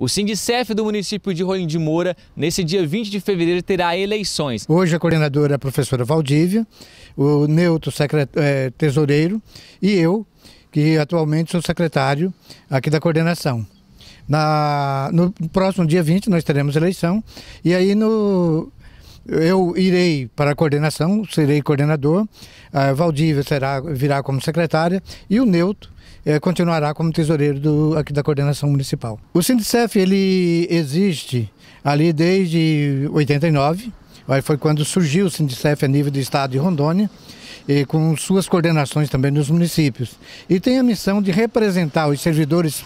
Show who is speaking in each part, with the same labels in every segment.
Speaker 1: O Sindicef do município de Rolim de Moura, nesse dia 20 de fevereiro, terá eleições. Hoje a coordenadora é a professora Valdívia, o Neuto é, tesoureiro e eu, que atualmente sou secretário aqui da coordenação. Na... no próximo dia 20 nós teremos eleição e aí no eu irei para a coordenação, serei coordenador, a ah, Valdívia será, virá como secretária e o Neuto é, continuará como tesoureiro do, aqui da coordenação municipal. O Sindicef ele existe ali desde 89, aí foi quando surgiu o Sindicef a nível do estado de Rondônia, e com suas coordenações também nos municípios. E tem a missão de representar os servidores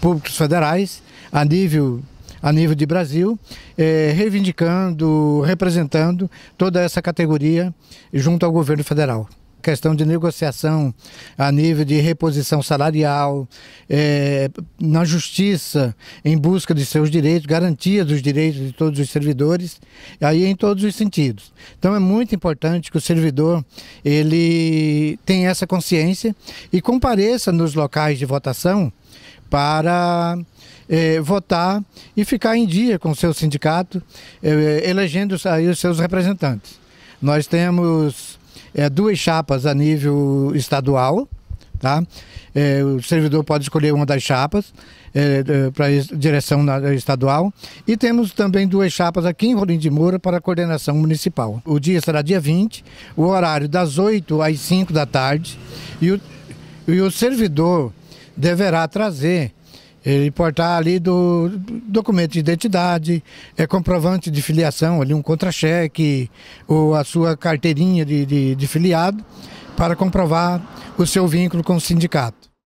Speaker 1: públicos federais a nível a nível de Brasil, é, reivindicando, representando toda essa categoria junto ao governo federal questão de negociação a nível de reposição salarial, é, na justiça, em busca de seus direitos, garantia dos direitos de todos os servidores, aí em todos os sentidos. Então é muito importante que o servidor ele tenha essa consciência e compareça nos locais de votação para é, votar e ficar em dia com o seu sindicato, é, elegendo aí os seus representantes. Nós temos é, duas chapas a nível estadual. Tá? É, o servidor pode escolher uma das chapas é, é para direção na, estadual e temos também duas chapas aqui em Rolim de Moura para coordenação municipal. O dia será dia 20, o horário das 8 às 5 da tarde e o, e o servidor deverá trazer ele portar ali do documento de identidade, é comprovante de filiação, ali um contra-cheque ou a sua carteirinha de, de, de filiado para comprovar o seu vínculo com o sindicato.